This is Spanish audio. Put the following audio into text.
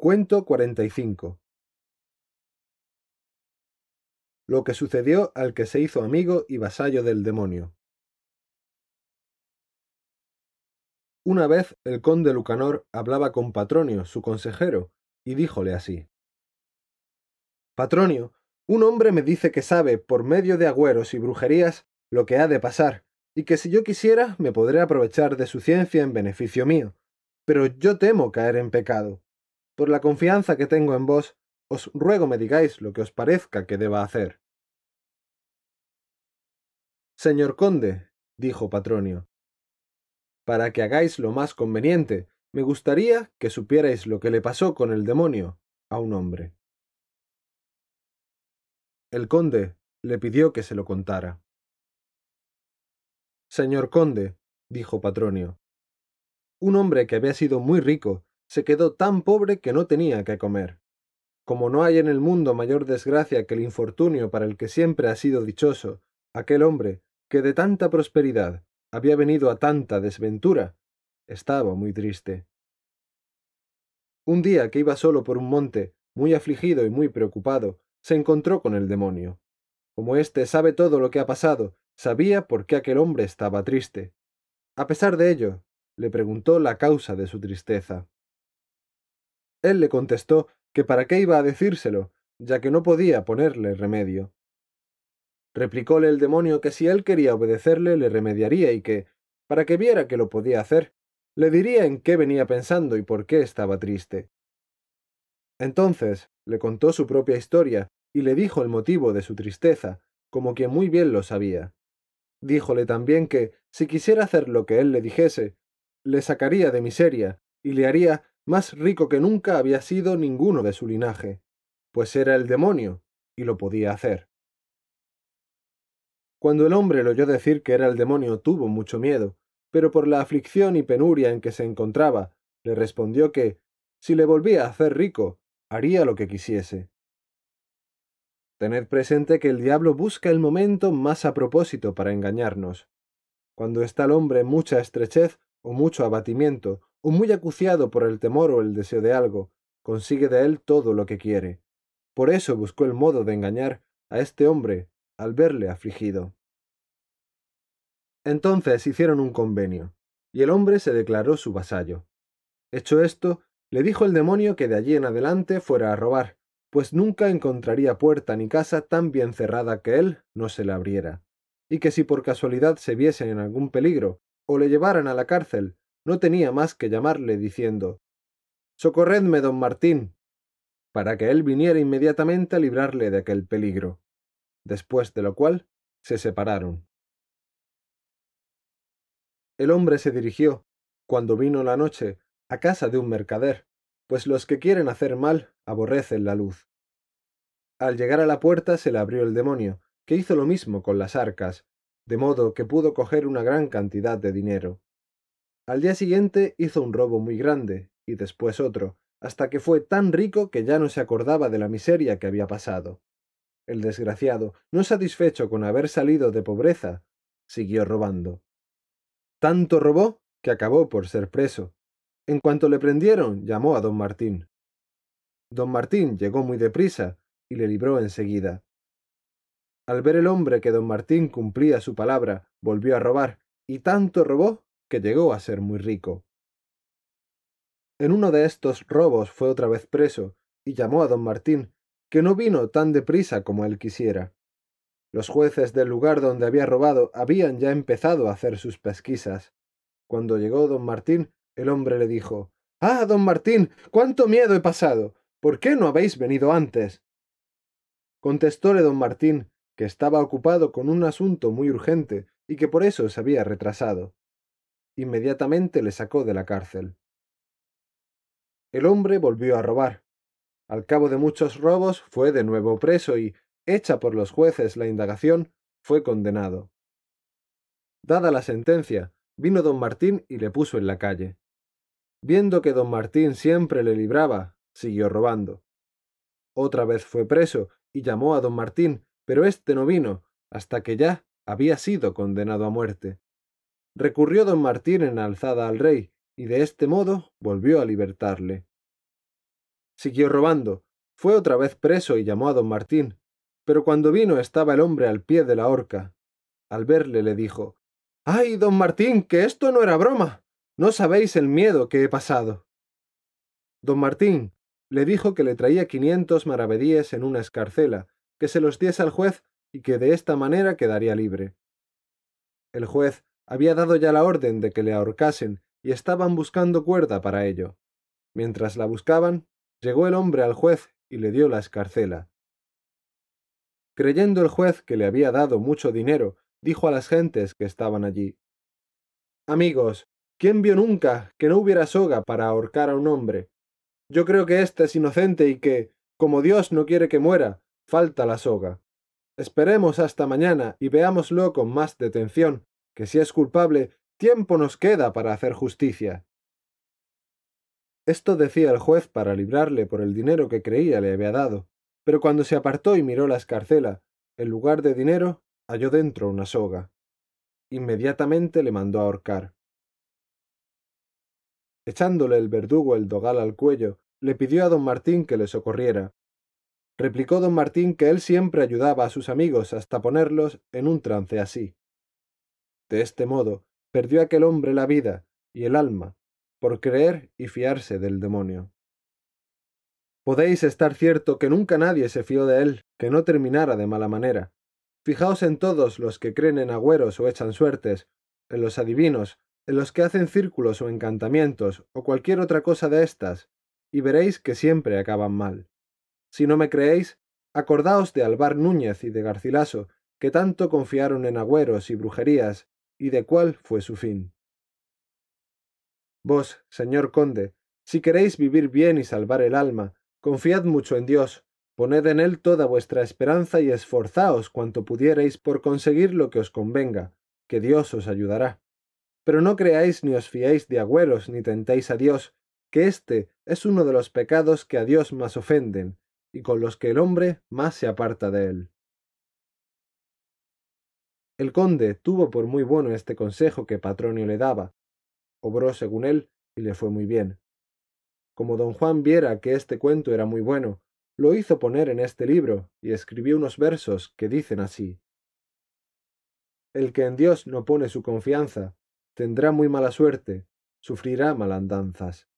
Cuento 45 Lo que sucedió al que se hizo amigo y vasallo del demonio. Una vez el conde Lucanor hablaba con Patronio, su consejero, y díjole así. Patronio, un hombre me dice que sabe, por medio de agüeros y brujerías, lo que ha de pasar, y que si yo quisiera me podré aprovechar de su ciencia en beneficio mío. Pero yo temo caer en pecado por la confianza que tengo en vos, os ruego me digáis lo que os parezca que deba hacer. Señor conde, dijo Patronio, para que hagáis lo más conveniente, me gustaría que supierais lo que le pasó con el demonio a un hombre. El conde le pidió que se lo contara. Señor conde, dijo Patronio, un hombre que había sido muy rico se quedó tan pobre que no tenía que comer. Como no hay en el mundo mayor desgracia que el infortunio para el que siempre ha sido dichoso, aquel hombre, que de tanta prosperidad había venido a tanta desventura, estaba muy triste. Un día que iba solo por un monte, muy afligido y muy preocupado, se encontró con el demonio. Como éste sabe todo lo que ha pasado, sabía por qué aquel hombre estaba triste. A pesar de ello, le preguntó la causa de su tristeza. Él le contestó que para qué iba a decírselo, ya que no podía ponerle remedio. Replicóle el demonio que si él quería obedecerle le remediaría y que, para que viera que lo podía hacer, le diría en qué venía pensando y por qué estaba triste. Entonces le contó su propia historia y le dijo el motivo de su tristeza, como quien muy bien lo sabía. Díjole también que, si quisiera hacer lo que él le dijese, le sacaría de miseria y le haría más rico que nunca había sido ninguno de su linaje, pues era el demonio, y lo podía hacer. Cuando el hombre le oyó decir que era el demonio tuvo mucho miedo, pero por la aflicción y penuria en que se encontraba, le respondió que, si le volvía a hacer rico, haría lo que quisiese. Tened presente que el diablo busca el momento más a propósito para engañarnos. Cuando está el hombre en mucha estrechez o mucho abatimiento, o muy acuciado por el temor o el deseo de algo, consigue de él todo lo que quiere. Por eso buscó el modo de engañar a este hombre al verle afligido. Entonces hicieron un convenio, y el hombre se declaró su vasallo. Hecho esto, le dijo el demonio que de allí en adelante fuera a robar, pues nunca encontraría puerta ni casa tan bien cerrada que él no se la abriera, y que si por casualidad se viesen en algún peligro, o le llevaran a la cárcel, no tenía más que llamarle diciendo Socorredme, don Martín, para que él viniera inmediatamente a librarle de aquel peligro, después de lo cual se separaron. El hombre se dirigió, cuando vino la noche, a casa de un mercader, pues los que quieren hacer mal aborrecen la luz. Al llegar a la puerta se le abrió el demonio, que hizo lo mismo con las arcas, de modo que pudo coger una gran cantidad de dinero. Al día siguiente hizo un robo muy grande, y después otro, hasta que fue tan rico que ya no se acordaba de la miseria que había pasado. El desgraciado, no satisfecho con haber salido de pobreza, siguió robando. Tanto robó que acabó por ser preso. En cuanto le prendieron, llamó a don Martín. Don Martín llegó muy deprisa y le libró enseguida. Al ver el hombre que don Martín cumplía su palabra, volvió a robar, y tanto robó que llegó a ser muy rico. En uno de estos robos fue otra vez preso, y llamó a don Martín, que no vino tan deprisa como él quisiera. Los jueces del lugar donde había robado habían ya empezado a hacer sus pesquisas. Cuando llegó don Martín, el hombre le dijo Ah, don Martín, cuánto miedo he pasado. ¿Por qué no habéis venido antes? Contestóle don Martín, que estaba ocupado con un asunto muy urgente y que por eso se había retrasado inmediatamente le sacó de la cárcel. El hombre volvió a robar. Al cabo de muchos robos fue de nuevo preso y, hecha por los jueces la indagación, fue condenado. Dada la sentencia, vino don Martín y le puso en la calle. Viendo que don Martín siempre le libraba, siguió robando. Otra vez fue preso y llamó a don Martín, pero éste no vino, hasta que ya había sido condenado a muerte recurrió don Martín en alzada al rey, y de este modo volvió a libertarle. Siguió robando, fue otra vez preso y llamó a don Martín, pero cuando vino estaba el hombre al pie de la horca. Al verle le dijo ¡Ay, don Martín, que esto no era broma! No sabéis el miedo que he pasado. Don Martín le dijo que le traía quinientos maravedíes en una escarcela, que se los diese al juez y que de esta manera quedaría libre. El juez había dado ya la orden de que le ahorcasen y estaban buscando cuerda para ello. Mientras la buscaban, llegó el hombre al juez y le dio la escarcela. Creyendo el juez que le había dado mucho dinero, dijo a las gentes que estaban allí Amigos, ¿quién vio nunca que no hubiera soga para ahorcar a un hombre? Yo creo que éste es inocente y que, como Dios no quiere que muera, falta la soga. Esperemos hasta mañana y veámoslo con más detención, que si es culpable, tiempo nos queda para hacer justicia. Esto decía el juez para librarle por el dinero que creía le había dado, pero cuando se apartó y miró la escarcela, en lugar de dinero, halló dentro una soga. Inmediatamente le mandó a ahorcar. Echándole el verdugo el dogal al cuello, le pidió a don Martín que le socorriera. Replicó don Martín que él siempre ayudaba a sus amigos hasta ponerlos en un trance así. De este modo, perdió aquel hombre la vida y el alma por creer y fiarse del demonio. Podéis estar cierto que nunca nadie se fió de él, que no terminara de mala manera. Fijaos en todos los que creen en agüeros o echan suertes, en los adivinos, en los que hacen círculos o encantamientos, o cualquier otra cosa de estas, y veréis que siempre acaban mal. Si no me creéis, acordaos de Alvar Núñez y de Garcilaso, que tanto confiaron en agüeros y brujerías, y de cuál fue su fin. Vos, señor conde, si queréis vivir bien y salvar el alma, confiad mucho en Dios, poned en él toda vuestra esperanza y esforzaos cuanto pudierais por conseguir lo que os convenga, que Dios os ayudará. Pero no creáis ni os fiéis de agüeros ni tentéis a Dios, que éste es uno de los pecados que a Dios más ofenden, y con los que el hombre más se aparta de él. El conde tuvo por muy bueno este consejo que Patronio le daba, obró según él y le fue muy bien. Como don Juan viera que este cuento era muy bueno, lo hizo poner en este libro y escribió unos versos que dicen así. El que en Dios no pone su confianza, tendrá muy mala suerte, sufrirá malandanzas.